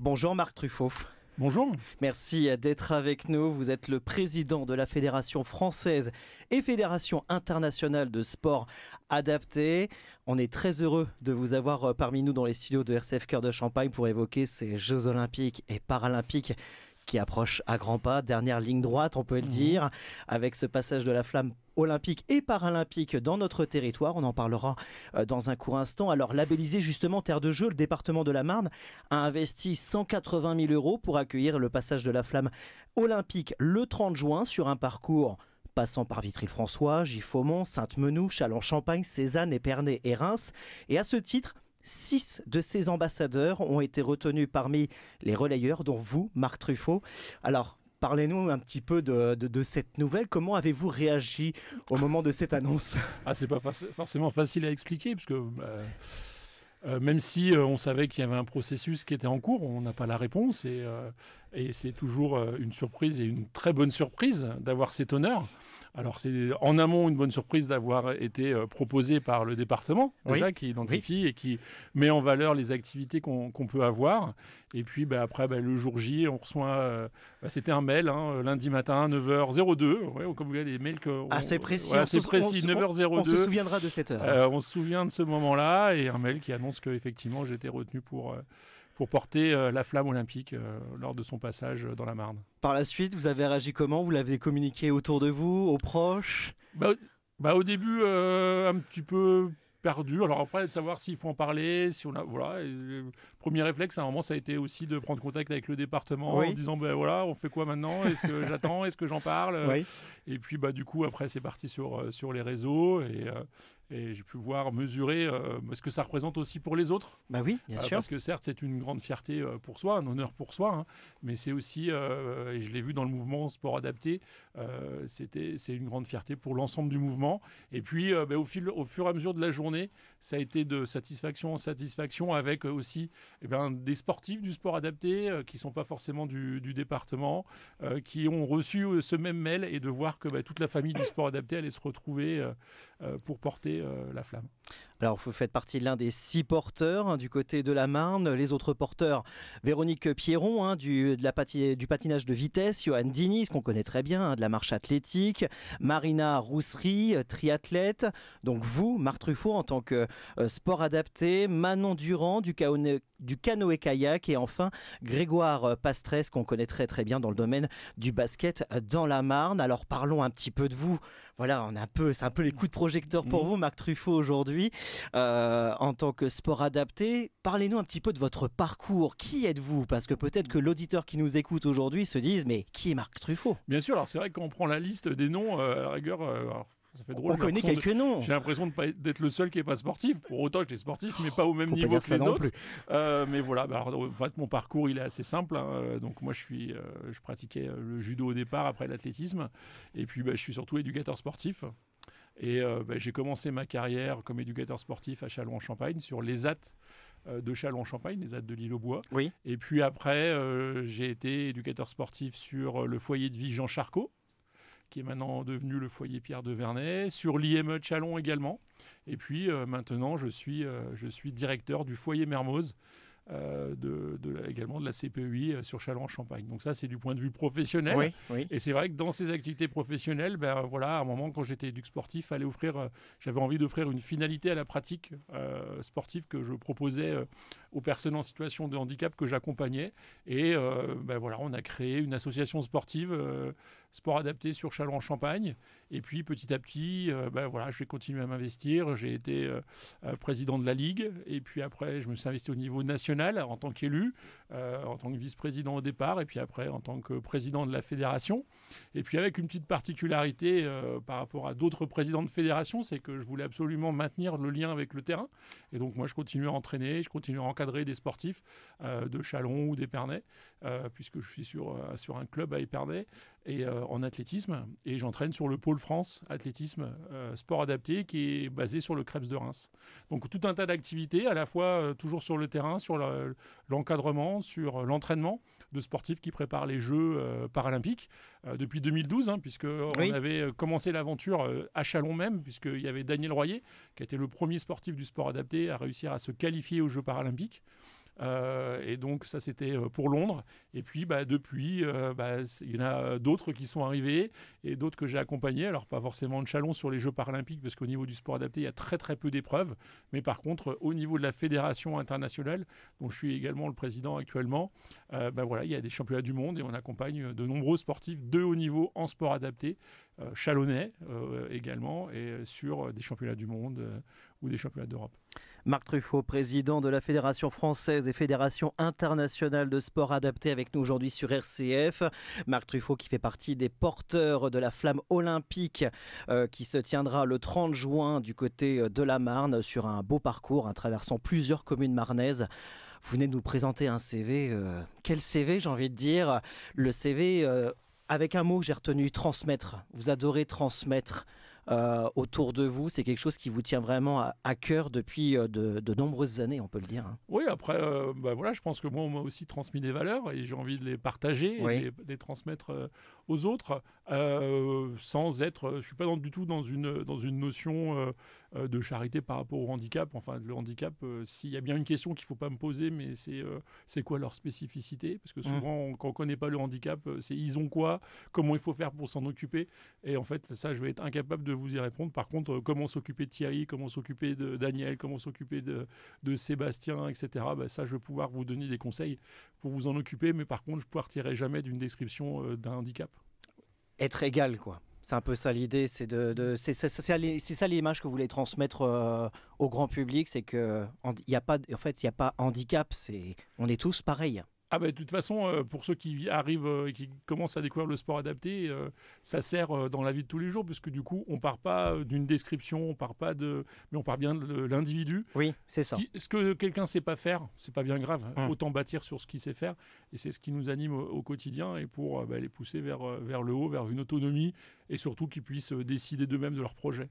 Bonjour Marc Truffaut. Bonjour. Merci d'être avec nous. Vous êtes le président de la Fédération française et Fédération internationale de sport adapté. On est très heureux de vous avoir euh, parmi nous dans les studios de RCF Cœur de Champagne pour évoquer ces Jeux olympiques et paralympiques qui approche à grands pas, dernière ligne droite, on peut le mhm. dire, avec ce passage de la flamme olympique et paralympique dans notre territoire. On en parlera euh, dans un court instant. Alors, labellisé justement Terre de Jeu, le département de la Marne a investi 180 000 euros pour accueillir le passage de la flamme olympique le 30 juin sur un parcours passant par Vitry-François, Giffaumont, Sainte-Menou, Châlons-Champagne, Cézanne, Épernay et Reims. Et à ce titre, Six de ces ambassadeurs ont été retenus parmi les relayeurs, dont vous, Marc Truffaut. Alors, Parlez-nous un petit peu de, cette nouvelle. Comment avez-vous réagi au moment de cette annonce Ah, c'est pas forcément facile à expliquer, puisque euh, euh, même si euh, on savait qu'il y avait un processus qui était en cours, on n'a pas la réponse. Et, et c'est toujours euh, une surprise et une très bonne surprise d'avoir cet honneur. Alors c'est en amont une bonne surprise d'avoir été euh, proposé par le département déjà qui identifie et qui met en valeur les activités qu'on peut avoir. Et puis bah, après bah, le jour J, on reçoit, euh, bah, c'était un mail hein, lundi matin 9h02. comme vous voyez les mails assez précis, assez précis 9h02. On, se souviendra de cette heure. on se souvient de ce moment-là et un mail qui annonce qu'effectivement, effectivement j'étais retenu pour pour porter euh, la flamme olympique euh, lors de son passage dans la Marne. Par la suite, vous avez réagi comment Vous l'avez communiqué autour de vous, aux proches bah, Au bah, début, euh, un petit peu perdu. Alors après, de savoir s'il faut en parler, si on a, voilà. premier réflexe à un moment, ça a été aussi de prendre contact avec le département en disant, ben voilà, on fait quoi maintenant Est-ce que j'attends Est-ce que j'en parle Et puis, bah du coup, après, c'est parti sur sur les réseaux et, et j'ai pu voir mesurer euh, ce que ça représente aussi pour les autres. Bah oui, bien euh, sûr. Parce que certes, c'est une grande fierté euh, pour soi, un honneur pour soi, hein, mais c'est aussi, et je l'ai vu dans le mouvement sport adapté, c'était, c'est une grande fierté pour l'ensemble du mouvement. Et puis, bah, au, fil, au fur et à mesure de la journée, ça a été de satisfaction en satisfaction avec aussi eh ben, des sportifs du sport adapté qui ne sont pas forcément du, département, qui ont reçu ce même mail et de voir que bah, toute la famille du sport adapté allait se retrouver pour porter euh, la flamme. Alors, vous faites partie de l'un des six porteurs hein, du côté de la Marne. Les autres porteurs, Véronique Pierron, hein, du, patinage de vitesse, Johan Dinis, qu'on connaît très bien, hein, de la marche athlétique, Marina Rousserie, euh, triathlète. Donc, vous, Marc Truffaut, en tant que euh, sport adapté, Manon Durand, du, du canoë-kayak, et enfin Grégoire euh, Pastres, qu'on connaît très très bien dans le domaine du basket dans la Marne. Alors, parlons un petit peu de vous. Voilà, on a un peu, c'est un peu les coups de projecteur pour mmh. vous, Marc Truffaut, aujourd'hui. Euh, en tant que sport adapté. Parlez-nous un petit peu de votre parcours. Qui êtes-vous Parce que peut-être que l'auditeur qui nous écoute aujourd'hui se dise mais qui est Marc Truffaut Bien sûr, alors c'est vrai que prend la liste des noms, euh, à la rigueur, euh, Ça fait drôle. On connaît quelques noms. J'ai l'impression d'être le seul qui n'est pas sportif. Pour autant, j'étais sportif, mais pas au même niveau que les autres. mais voilà, bah, en fait, mon parcours il est assez simple. Hein. Donc moi, je suis, je pratiquais le judo au départ, après l'athlétisme, et puis bah, je suis surtout éducateur sportif. Et euh, bah, j'ai commencé ma carrière comme éducateur sportif à Châlons-en-Champagne sur les ates euh, de Châlons-en-Champagne, les ates de l'île aux Bois. Et puis après, euh, j'ai été éducateur sportif sur le foyer de vie Jean Charcot, qui est maintenant devenu le foyer Pierre de Vernet, sur l'IME de Châlons également. Et puis maintenant, je suis, je suis directeur du foyer Mermoz euh, de, également de la CPEI euh, sur en champagne Donc ça, c'est du point de vue professionnel. Et c'est vrai que dans ces activités professionnelles, ben voilà, à un moment quand j'étais éduc sportif, fallait offrir, euh, j'avais envie d'offrir une finalité à la pratique sportive que je proposais aux personnes en situation de handicap que j'accompagnais. Et euh, ben voilà, on a créé une association sportive, euh, sport adapté sur Châlons-en-Champagne. Et puis petit à petit, euh, ben voilà, je vais continuer à m'investir. J'ai été président de la Ligue. Et puis après, je me suis investi au niveau national en tant qu'élu, en tant que vice-président au départ. Et puis après, en tant que président de la fédération. Et puis avec une petite particularité par rapport à d'autres présidents de fédération, c'est que je voulais absolument maintenir le lien avec le terrain. Et donc moi, je continue à entraîner, je continue à encadrer des sportifs euh, de Chalon ou d'Épernay, euh, puisque je suis sur, euh, sur un club à Épernay, et en athlétisme. Et j'entraîne sur le pôle France athlétisme sport adapté qui est basé sur le Krebs de Reims. Donc tout un tas d'activités, à la fois toujours sur le terrain, sur l'encadrement, sur l'entraînement de sportifs qui préparent les Jeux paralympiques depuis 2012, hein, puisque on avait commencé l'aventure à Chalon même, puisqu'il y avait Daniel Royer, qui a été le premier sportif du sport adapté à réussir à se qualifier aux Jeux paralympiques. Euh, et donc ça c'était euh, pour Londres. Et puis bah, depuis, euh, bah, il y en a d'autres qui sont arrivés et d'autres que j'ai accompagnés. Alors pas forcément de Chalon sur les Jeux paralympiques parce qu'au niveau du sport adapté, il y a très très peu d'épreuves. Mais par contre, au niveau de la fédération internationale, dont je suis également le président actuellement, bah, voilà, il y a des championnats du monde et on accompagne de nombreux sportifs de haut niveau en sport adapté, chalonnais également, et sur des championnats du monde ou des championnats d'Europe. Marc Truffaut, président de la Fédération française et Fédération internationale de sport adapté avec nous aujourd'hui sur RCF. Marc Truffaut qui fait partie des porteurs de la flamme olympique euh, qui se tiendra le 30 juin du côté euh, de la Marne sur un beau parcours en hein, traversant plusieurs communes marnaises. Vous venez de nous présenter un CV. Euh, quel CV j'ai envie de dire Le CV... avec un mot, que j'ai retenu transmettre. Vous adorez transmettre. Euh, autour de vous. C'est quelque chose qui vous tient vraiment à, à cœur depuis euh, de, nombreuses années, on peut le dire. Hein. Oui, après, euh, bah voilà, je pense que moi, on m'a aussi transmis des valeurs et j'ai envie de les partager et de les, transmettre aux autres sans être. Je ne suis pas du tout dans une, dans une notion de charité par rapport au handicap. Enfin, le handicap, s'il y a bien une question qu'il ne faut pas me poser, mais c'est c'est quoi leur spécificité Parce que mmh. souvent, quand on ne connaît pas le handicap, c'est ils ont quoi Comment il faut faire pour s'en occuper Et en fait, ça, je vais être incapable de vous y répondre. Par contre, euh, comment s'occuper de Thierry, comment s'occuper de Daniel, comment s'occuper de, Sébastien, etc. Bah, ça, je vais pouvoir vous donner des conseils pour vous en occuper, mais par contre, je ne partirai jamais d'une description euh, d'un handicap. Être égal, quoi. C'est un peu ça l'idée, c'est de, c'est ça l'image que vous voulez transmettre euh, au grand public, c'est que il a pas, en fait, il n'y a pas handicap, on est tous pareils. Ah bah, de toute façon, euh, pour ceux qui arrivent et euh, qui commencent à découvrir le sport adapté, euh, ça sert dans la vie de tous les jours, puisque du coup, on part pas d'une description, on part pas de, mais on part bien de l'individu. Oui, c'est ça. ce que quelqu'un sait pas faire, c'est pas bien grave. Hum. Autant bâtir sur ce qu'il sait faire, et c'est ce qui nous anime au, quotidien et pour bah, les pousser vers vers le haut, vers une autonomie, et surtout qu'ils puissent décider d'eux-mêmes de leur projet.